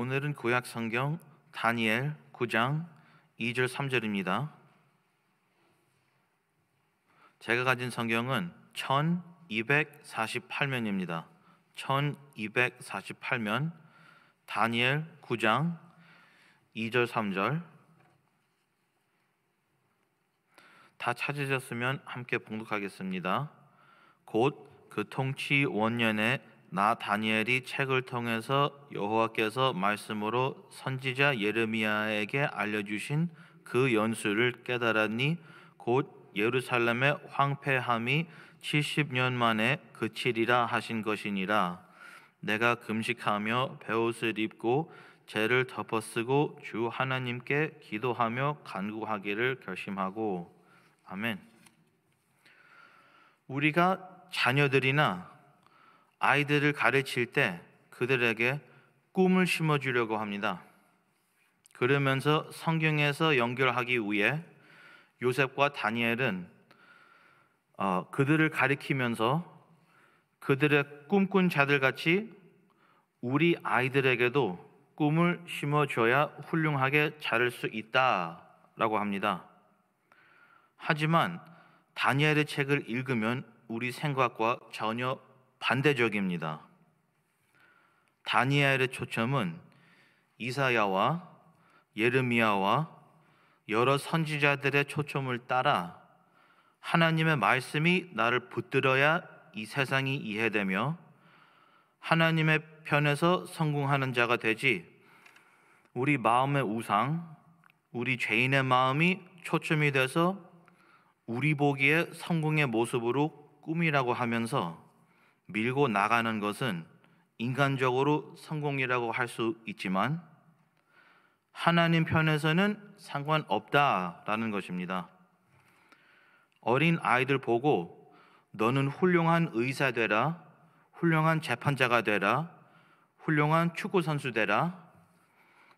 오늘은 구약 성경 다니엘 9장 2절 3절입니다. 제가 가진 성경은 1248면입니다. 1248면 다니엘 9장 2절 3절 다 찾으셨으면 함께 봉독하겠습니다. 곧 그 통치 원년에 나 다니엘이 책을 통해서 여호와께서 말씀으로 선지자 예레미야에게 알려주신 그 연수를 깨달았니 곧 예루살렘의 황폐함이 70년 만에 그치리라 하신 것이니라 내가 금식하며 배옷을 입고 죄를 덮어쓰고 주 하나님께 기도하며 간구하기를 결심하고 아멘. 우리가 자녀들이나 아이들을 가르칠 때 그들에게 꿈을 심어주려고 합니다. 그러면서 성경에서 연결하기 위해 요셉과 다니엘은 어, 그들을 가리키면서 그들의 꿈꾼 자들 같이 우리 아이들에게도 꿈을 심어줘야 훌륭하게 자랄 수 있다라고 합니다. 하지만 다니엘의 책을 읽으면 우리 생각과 전혀 반대적입니다. 다니엘의 초점은 이사야와 예르미야와 여러 선지자들의 초점을 따라 하나님의 말씀이 나를 붙들어야 이 세상이 이해되며 하나님의 편에서 성공하는 자가 되지 우리 마음의 우상, 우리 죄인의 마음이 초점이 돼서 우리 보기에 성공의 모습으로 꿈이라고 하면서 밀고 나가는 것은 인간적으로 성공이라고 할 수 있지만 하나님 편에서는 상관없다라는 것입니다. 어린 아이들 보고 너는 훌륭한 의사 되라, 훌륭한 재판자가 되라, 훌륭한 축구 선수 되라.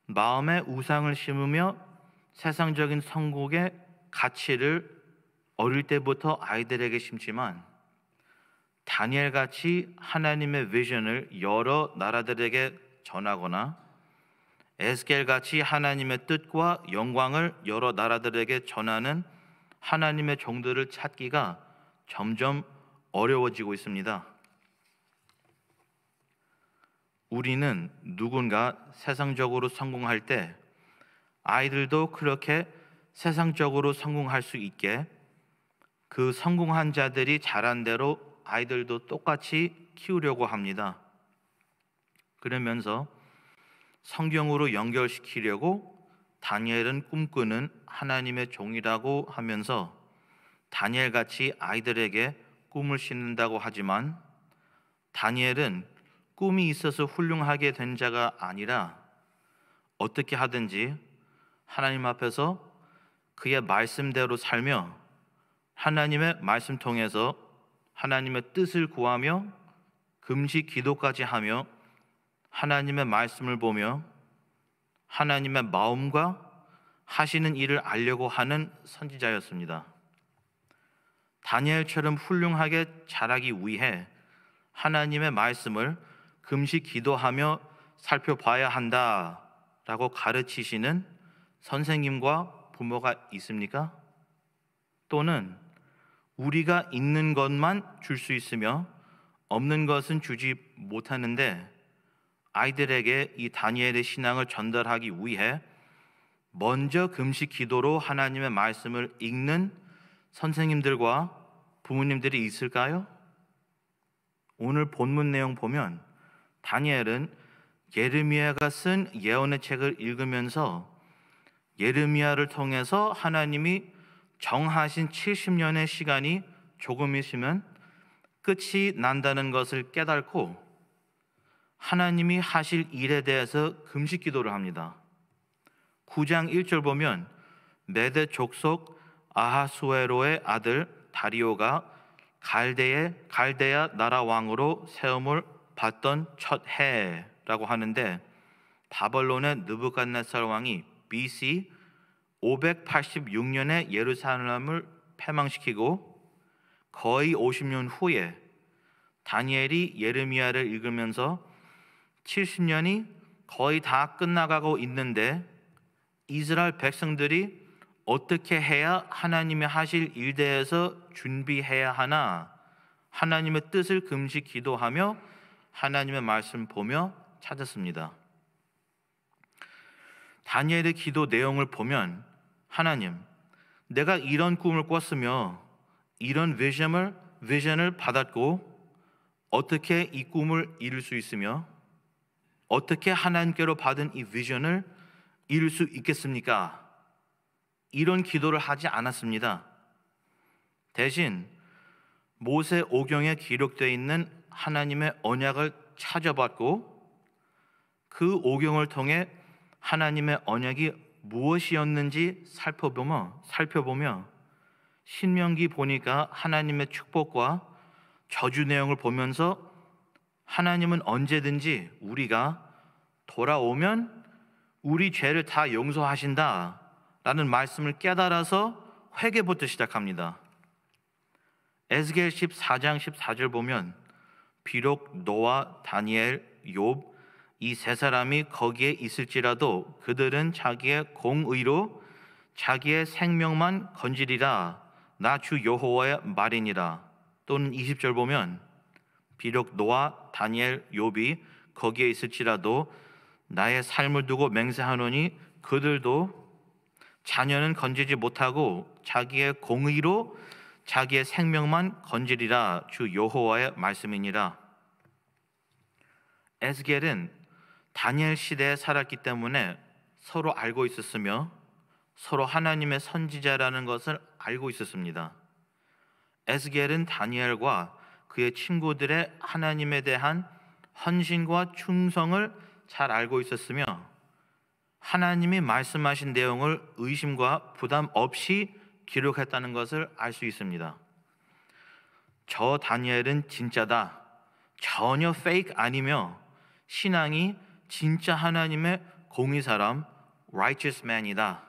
마음에 우상을 심으며 세상적인 성공의 가치를 어릴 때부터 아이들에게 심지만 다니엘 같이 하나님의 비전을 여러 나라들에게 전하거나 에스겔 같이 하나님의 뜻과 영광을 여러 나라들에게 전하는 하나님의 종들을 찾기가 점점 어려워지고 있습니다. 우리는 누군가 세상적으로 성공할 때 아이들도 그렇게 세상적으로 성공할 수 있게 그 성공한 자들이 잘한 대로 아이들도 똑같이 키우려고 합니다. 그러면서 성경으로 연결시키려고 다니엘은 꿈꾸는 하나님의 종이라고 하면서 다니엘 같이 아이들에게 꿈을 싣는다고 하지만 다니엘은 꿈이 있어서 훌륭하게 된 자가 아니라 어떻게 하든지 하나님 앞에서 그의 말씀대로 살며 하나님의 말씀 통해서 하나님의 뜻을 구하며 금식 기도까지 하며 하나님의 말씀을 보며 하나님의 마음과 하시는 일을 알려고 하는 선지자였습니다. 다니엘처럼 훌륭하게 자라기 위해 하나님의 말씀을 금식 기도하며 살펴봐야 한다라고 가르치시는 선생님과 부모가 있습니까? 또는 우리가 있는 것만 줄 수 있으며 없는 것은 주지 못하는데 아이들에게 이 다니엘의 신앙을 전달하기 위해 먼저 금식 기도로 하나님의 말씀을 읽는 선생님들과 부모님들이 있을까요? 오늘 본문 내용 보면 다니엘은 예르미야가 쓴 예언의 책을 읽으면서 예르미야를 통해서 하나님이 정하신 70년의 시간이 조금 있으면 끝이 난다는 것을 깨닫고 하나님이 하실 일에 대해서 금식 기도를 합니다. 9장 1절 보면 메대 족속 아하수에로의 아들 다리오가 갈대의 갈대야 나라 왕으로 세움을 받던 첫 해라고 하는데 바벨론의 느부갓네살 왕이 BC 586년에 예루살렘을 패망시키고 거의 50년 후에 다니엘이 예레미야를 읽으면서 70년이 거의 다 끝나가고 있는데 이스라엘 백성들이 어떻게 해야 하나님의 하실 일대에서 준비해야 하나 하나님의 뜻을 금시 기도하며 하나님의 말씀 보며 찾았습니다. 다니엘의 기도 내용을 보면 하나님, 내가 이런 꿈을 꿨으며 이런 비전을 비전을 받았고 어떻게 이 꿈을 이룰 수 있으며 어떻게 하나님께로 받은 이 비전을 이룰 수 있겠습니까? 이런 기도를 하지 않았습니다. 대신 모세 오경에 기록되어 있는 하나님의 언약을 찾아봤고 그 오경을 통해 하나님의 언약이 무엇이었는지 살펴보며 살펴보며 신명기 보니까 하나님의 축복과 저주 내용을 보면서 하나님은 언제든지 우리가 돌아오면 우리 죄를 다 용서하신다 라는 말씀을 깨달아서 회개부터 시작합니다. 에스겔 14장 14절 보면 비록 노아, 다니엘, 욥, 이세 사람이 거기에 있을지라도 그들은 자기의 공의로 자기의 생명만 건지리라 나 주 여호와의 말이니라 또는 20절 보면 비록 노아, 다니엘, 요비 거기에 있을지라도 나의 삶을 두고 맹세하노니 그들도 자녀는 건지지 못하고 자기의 공의로 자기의 생명만 건지리라 주 여호와의 말씀이니라. 에스겔은 다니엘 시대에 살았기 때문에 서로 알고 있었으며 서로 하나님의 선지자라는 것을 알고 있었습니다. 에스겔은 다니엘과 그의 친구들의 하나님에 대한 헌신과 충성을 잘 알고 있었으며 하나님이 말씀하신 내용을 의심과 부담 없이 기록했다는 것을 알 수 있습니다. 저 다니엘은 진짜다. 전혀 페이크 아니며 신앙이 진짜 하나님의 공의 사람 righteous man이다.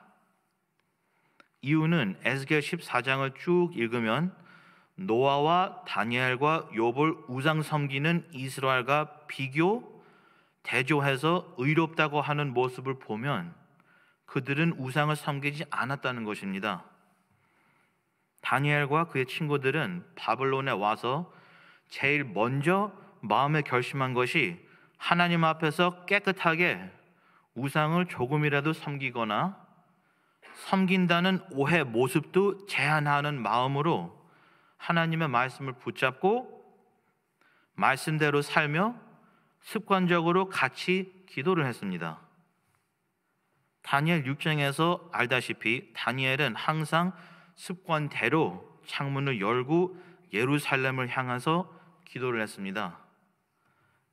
이유는 에스겔 14장을 쭉 읽으면 노아와 다니엘과 욥을 우상 섬기는 이스라엘과 비교 대조해서 의롭다고 하는 모습을 보면 그들은 우상을 섬기지 않았다는 것입니다. 다니엘과 그의 친구들은 바벨론에 와서 제일 먼저 마음에 결심한 것이 하나님 앞에서 깨끗하게 우상을 조금이라도 섬기거나 섬긴다는 오해 모습도 제한하는 마음으로 하나님의 말씀을 붙잡고 말씀대로 살며 습관적으로 같이 기도를 했습니다. 다니엘 6장에서 알다시피 다니엘은 항상 습관대로 창문을 열고 예루살렘을 향해서 기도를 했습니다.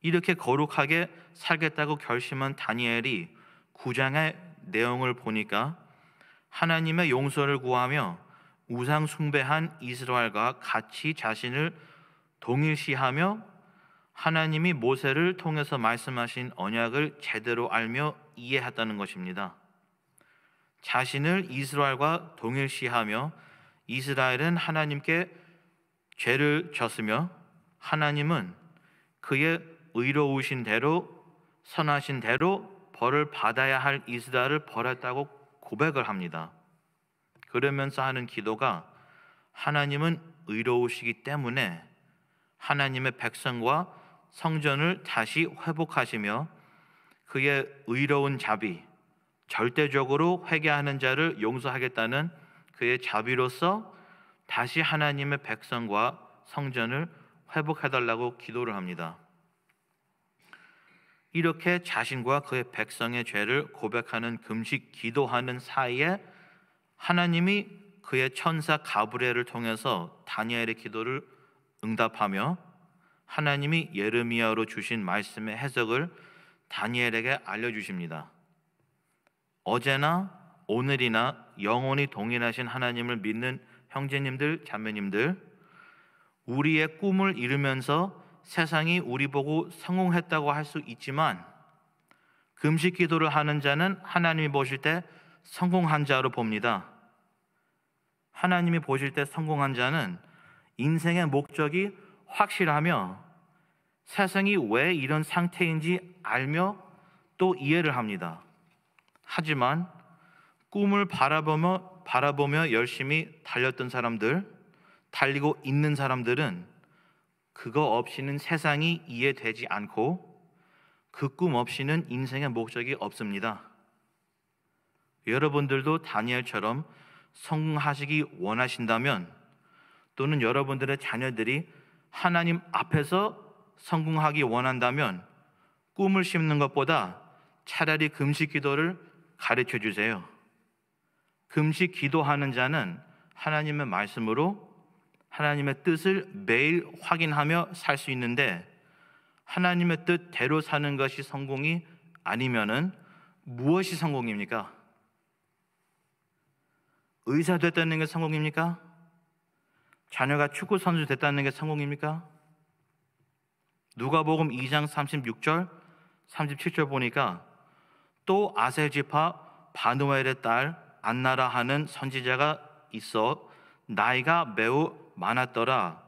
이렇게 거룩하게 살겠다고 결심한 다니엘이 구장의 내용을 보니까 하나님의 용서를 구하며 우상 숭배한 이스라엘과 같이 자신을 동일시하며 하나님이 모세를 통해서 말씀하신 언약을 제대로 알며 이해했다는 것입니다. 자신을 이스라엘과 동일시하며 이스라엘은 하나님께 죄를 졌으며 하나님은 그의 의로우신 대로 선하신 대로 벌을 받아야 할 이스라엘을 벌했다고 고백을 합니다. 그러면서 하는 기도가 하나님은 의로우시기 때문에 하나님의 백성과 성전을 다시 회복하시며 그의 의로운 자비, 절대적으로 회개하는 자를 용서하겠다는 그의 자비로서 다시 하나님의 백성과 성전을 회복해달라고 기도를 합니다. 이렇게 자신과 그의 백성의 죄를 고백하는 금식 기도하는 사이에 하나님이 그의 천사 가브레를 통해서 다니엘의 기도를 응답하며 하나님이 예르미야로 주신 말씀의 해석을 다니엘에게 알려 주십니다. 어제나 오늘이나 영원히 동일하신 하나님을 믿는 형제님들, 자매님들, 우리의 꿈을 이루면서 세상이 우리 보고 성공했다고 할 수 있지만 금식 기도를 하는 자는 하나님이 보실 때 성공한 자로 봅니다. 하나님이 보실 때 성공한 자는 인생의 목적이 확실하며 세상이 왜 이런 상태인지 알며 또 이해를 합니다. 하지만 꿈을 바라보며, 바라보며 열심히 달렸던 사람들, 달리고 있는 사람들은 그거 없이는 세상이 이해되지 않고 그 꿈 없이는 인생의 목적이 없습니다. 여러분들도 다니엘처럼 성공하시기 원하신다면 또는 여러분들의 자녀들이 하나님 앞에서 성공하기 원한다면 꿈을 심는 것보다 차라리 금식 기도를 가르쳐 주세요. 금식 기도하는 자는 하나님의 말씀으로 하나님의 뜻을 매일 확인하며 살 수 있는데 하나님의 뜻대로 사는 것이 성공이 아니면은 무엇이 성공입니까? 의사 됐다는 게 성공입니까? 자녀가 축구 선수 됐다는 게 성공입니까? 누가복음 2장 36절 37절 보니까 또 아셀 지파 바누엘의 딸 안나라 하는 선지자가 있어 나이가 매우 많았더라.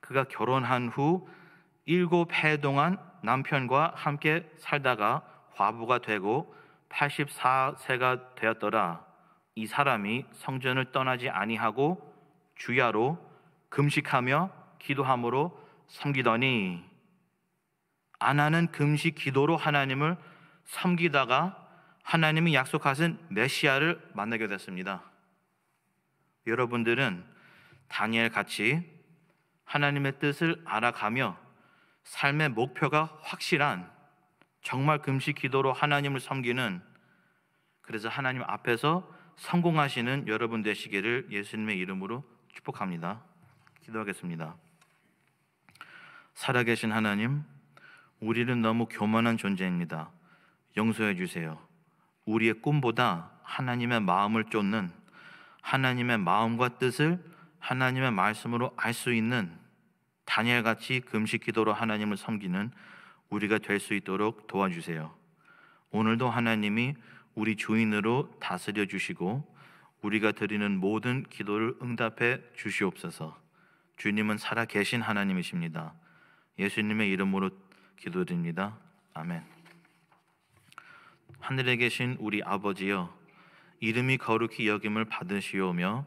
그가 결혼한 후 일곱 해 동안 남편과 함께 살다가 과부가 되고 84세가 되었더라. 이 사람이 성전을 떠나지 아니하고 주야로 금식하며 기도함으로 섬기더니 아나는 금식 기도로 하나님을 섬기다가 하나님이 약속하신 메시아를 만나게 됐습니다. 여러분들은 다니엘 같이 하나님의 뜻을 알아가며 삶의 목표가 확실한 정말 금식 기도로 하나님을 섬기는 그래서 하나님 앞에서 성공하시는 여러분 되시기를 예수님의 이름으로 축복합니다. 기도하겠습니다. 살아계신 하나님, 우리는 너무 교만한 존재입니다. 용서해 주세요. 우리의 꿈보다 하나님의 마음을 쫓는 하나님의 마음과 뜻을 하나님의 말씀으로 알 수 있는 다니엘 같이 금식 기도로 하나님을 섬기는 우리가 될 수 있도록 도와주세요. 오늘도 하나님이 우리 주인으로 다스려 주시고 우리가 드리는 모든 기도를 응답해 주시옵소서. 주님은 살아 계신 하나님이십니다. 예수님의 이름으로 기도드립니다. 아멘. 하늘에 계신 우리 아버지여 이름이 거룩히 여김을 받으시오며